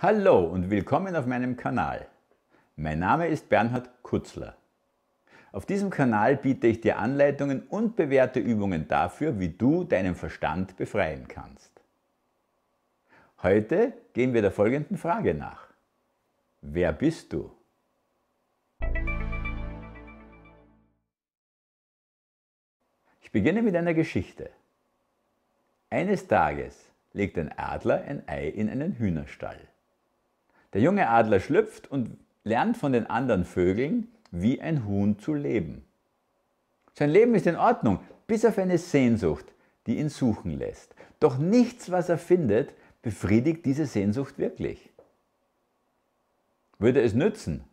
Hallo und willkommen auf meinem Kanal. Mein Name ist Bernhard Kutzler. Auf diesem Kanal biete ich dir Anleitungen und bewährte Übungen dafür, wie du deinen Verstand befreien kannst. Heute gehen wir der folgenden Frage nach. Wer bist du? Ich beginne mit einer Geschichte. Eines Tages legt ein Adler ein Ei in einen Hühnerstall. Der junge Adler schlüpft und lernt von den anderen Vögeln, wie ein Huhn zu leben. Sein Leben ist in Ordnung, bis auf eine Sehnsucht, die ihn suchen lässt. Doch nichts, was er findet, befriedigt diese Sehnsucht wirklich. Würde es nützen,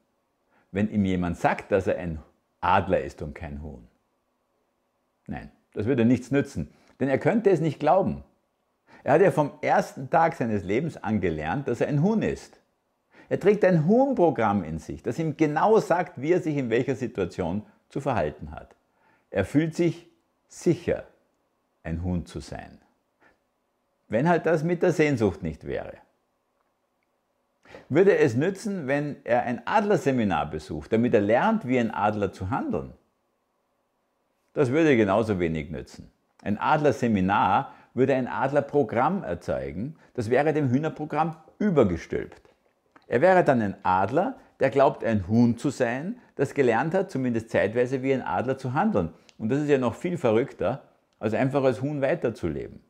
wenn ihm jemand sagt, dass er ein Adler ist und kein Huhn? Nein, das würde nichts nützen, denn er könnte es nicht glauben. Er hat ja vom ersten Tag seines Lebens angelernt, dass er ein Huhn ist. Er trägt ein Hirnprogramm in sich, das ihm genau sagt, wie er sich in welcher Situation zu verhalten hat. Er fühlt sich sicher, ein Hund zu sein. Wenn halt das mit der Sehnsucht nicht wäre. Würde es nützen, wenn er ein Adlerseminar besucht, damit er lernt, wie ein Adler zu handeln? Das würde genauso wenig nützen. Ein Adlerseminar würde ein Adlerprogramm erzeugen, das wäre dem Hühnerprogramm übergestülpt. Er wäre dann ein Adler, der glaubt, ein Huhn zu sein, das gelernt hat, zumindest zeitweise wie ein Adler zu handeln. Und das ist ja noch viel verrückter, als einfach als Huhn weiterzuleben.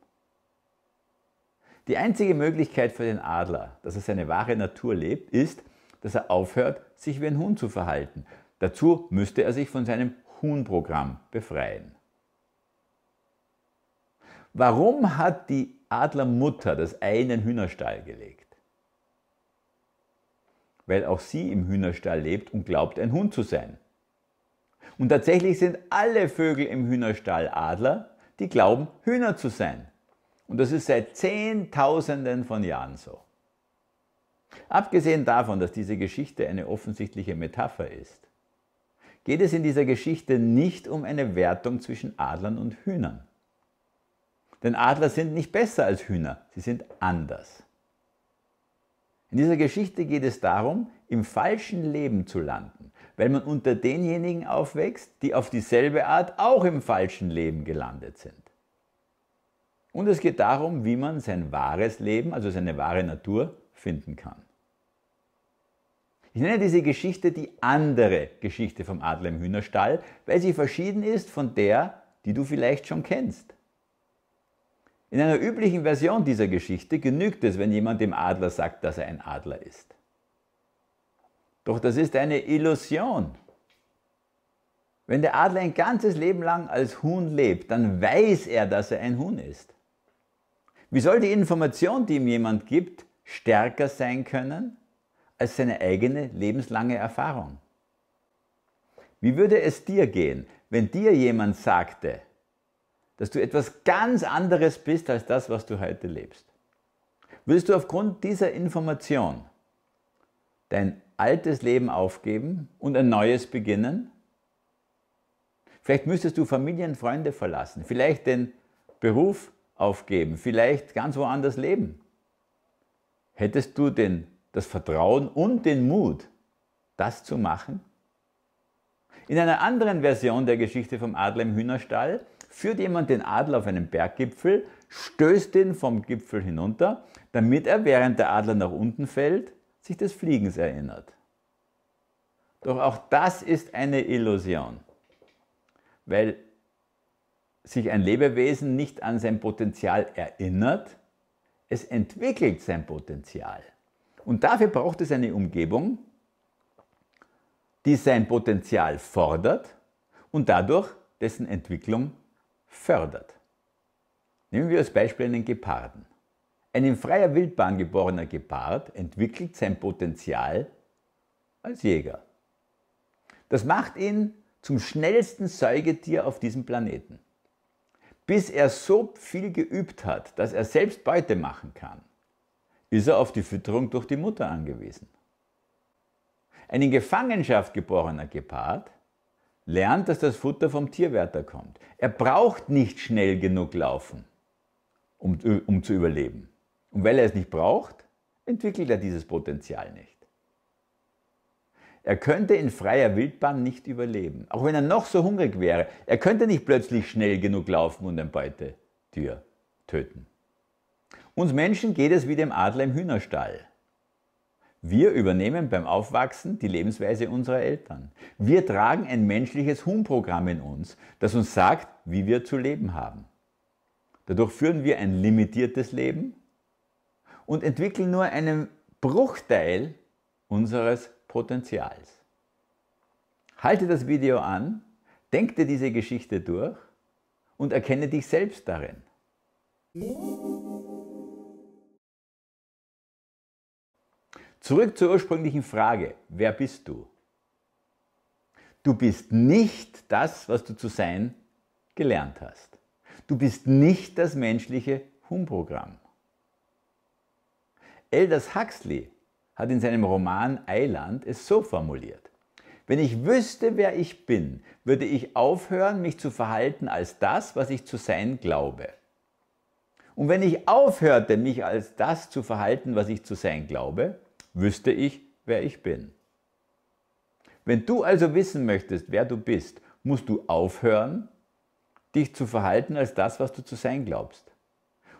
Die einzige Möglichkeit für den Adler, dass er seine wahre Natur lebt, ist, dass er aufhört, sich wie ein Huhn zu verhalten. Dazu müsste er sich von seinem Huhnprogramm befreien. Warum hat die Adlermutter das Ei in den Hühnerstall gelegt? weil auch sie im Hühnerstall lebt und glaubt, ein Hund zu sein. Und tatsächlich sind alle Vögel im Hühnerstall Adler, die glauben, Hühner zu sein. Und das ist seit Zehntausenden von Jahren so. Abgesehen davon, dass diese Geschichte eine offensichtliche Metapher ist, geht es in dieser Geschichte nicht um eine Wertung zwischen Adlern und Hühnern. Denn Adler sind nicht besser als Hühner, sie sind anders. In dieser Geschichte geht es darum, im falschen Leben zu landen, weil man unter denjenigen aufwächst, die auf dieselbe Art auch im falschen Leben gelandet sind. Und es geht darum, wie man sein wahres Leben, also seine wahre Natur, finden kann. Ich nenne diese Geschichte die andere Geschichte vom Adler im Hühnerstall, weil sie verschieden ist von der, die du vielleicht schon kennst. In einer üblichen Version dieser Geschichte genügt es, wenn jemand dem Adler sagt, dass er ein Adler ist. Doch das ist eine Illusion. Wenn der Adler ein ganzes Leben lang als Huhn lebt, dann weiß er, dass er ein Huhn ist. Wie soll die Information, die ihm jemand gibt, stärker sein können als seine eigene lebenslange Erfahrung? Wie würde es dir gehen, wenn dir jemand sagte, dass du etwas ganz anderes bist als das, was du heute lebst. Willst du aufgrund dieser Information dein altes Leben aufgeben und ein neues beginnen? Vielleicht müsstest du Familien, Freunde verlassen, vielleicht den Beruf aufgeben, vielleicht ganz woanders leben. Hättest du denn das Vertrauen und den Mut, das zu machen? In einer anderen Version der Geschichte vom Adler im Hühnerstall führt jemand den Adler auf einen Berggipfel, stößt ihn vom Gipfel hinunter, damit er, während der Adler nach unten fällt, sich des Fliegens erinnert. Doch auch das ist eine Illusion, weil sich ein Lebewesen nicht an sein Potenzial erinnert, es entwickelt sein Potenzial. Und dafür braucht es eine Umgebung, die sein Potenzial fordert und dadurch dessen Entwicklung fördert. Nehmen wir als Beispiel einen Geparden. Ein in freier Wildbahn geborener Gepard entwickelt sein Potenzial als Jäger. Das macht ihn zum schnellsten Säugetier auf diesem Planeten. Bis er so viel geübt hat, dass er selbst Beute machen kann, ist er auf die Fütterung durch die Mutter angewiesen. Ein in Gefangenschaft geborener Gepard lernt, dass das Futter vom Tierwärter kommt. Er braucht nicht schnell genug laufen, um, um zu überleben. Und weil er es nicht braucht, entwickelt er dieses Potenzial nicht. Er könnte in freier Wildbahn nicht überleben, auch wenn er noch so hungrig wäre. Er könnte nicht plötzlich schnell genug laufen und ein Beutetier töten. Uns Menschen geht es wie dem Adler im Hühnerstall. Wir übernehmen beim Aufwachsen die Lebensweise unserer Eltern. Wir tragen ein menschliches Humprogramm in uns, das uns sagt, wie wir zu leben haben. Dadurch führen wir ein limitiertes Leben und entwickeln nur einen Bruchteil unseres Potenzials. Halte das Video an, denk dir diese Geschichte durch und erkenne dich selbst darin. Zurück zur ursprünglichen Frage, wer bist du? Du bist nicht das, was du zu sein gelernt hast. Du bist nicht das menschliche Humprogramm. Elders Huxley hat in seinem Roman Eiland es so formuliert. Wenn ich wüsste, wer ich bin, würde ich aufhören, mich zu verhalten als das, was ich zu sein glaube. Und wenn ich aufhörte, mich als das zu verhalten, was ich zu sein glaube, wüsste ich, wer ich bin. Wenn du also wissen möchtest, wer du bist, musst du aufhören, dich zu verhalten als das, was du zu sein glaubst.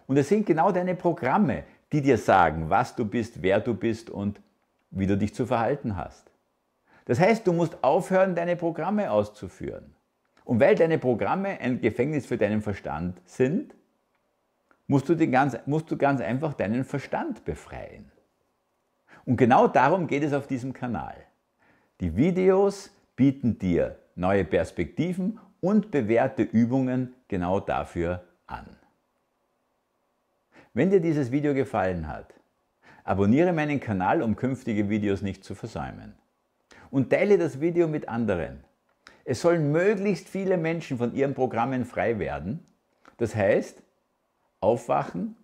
Und es sind genau deine Programme, die dir sagen, was du bist, wer du bist und wie du dich zu verhalten hast. Das heißt, du musst aufhören, deine Programme auszuführen. Und weil deine Programme ein Gefängnis für deinen Verstand sind, musst du, ganz, musst du ganz einfach deinen Verstand befreien. Und genau darum geht es auf diesem Kanal. Die Videos bieten dir neue Perspektiven und bewährte Übungen genau dafür an. Wenn dir dieses Video gefallen hat, abonniere meinen Kanal, um künftige Videos nicht zu versäumen. Und teile das Video mit anderen. Es sollen möglichst viele Menschen von ihren Programmen frei werden. Das heißt, aufwachen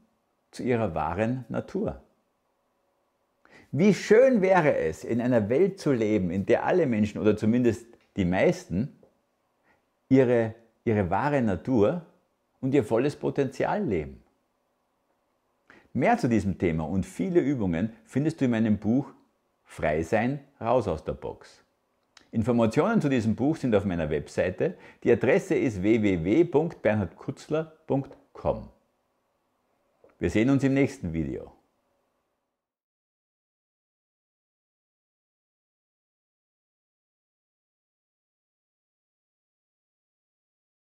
zu ihrer wahren Natur. Wie schön wäre es, in einer Welt zu leben, in der alle Menschen oder zumindest die meisten ihre, ihre wahre Natur und ihr volles Potenzial leben. Mehr zu diesem Thema und viele Übungen findest du in meinem Buch Frei sein, raus aus der Box. Informationen zu diesem Buch sind auf meiner Webseite. Die Adresse ist www.bernhardkutzler.com. Wir sehen uns im nächsten Video.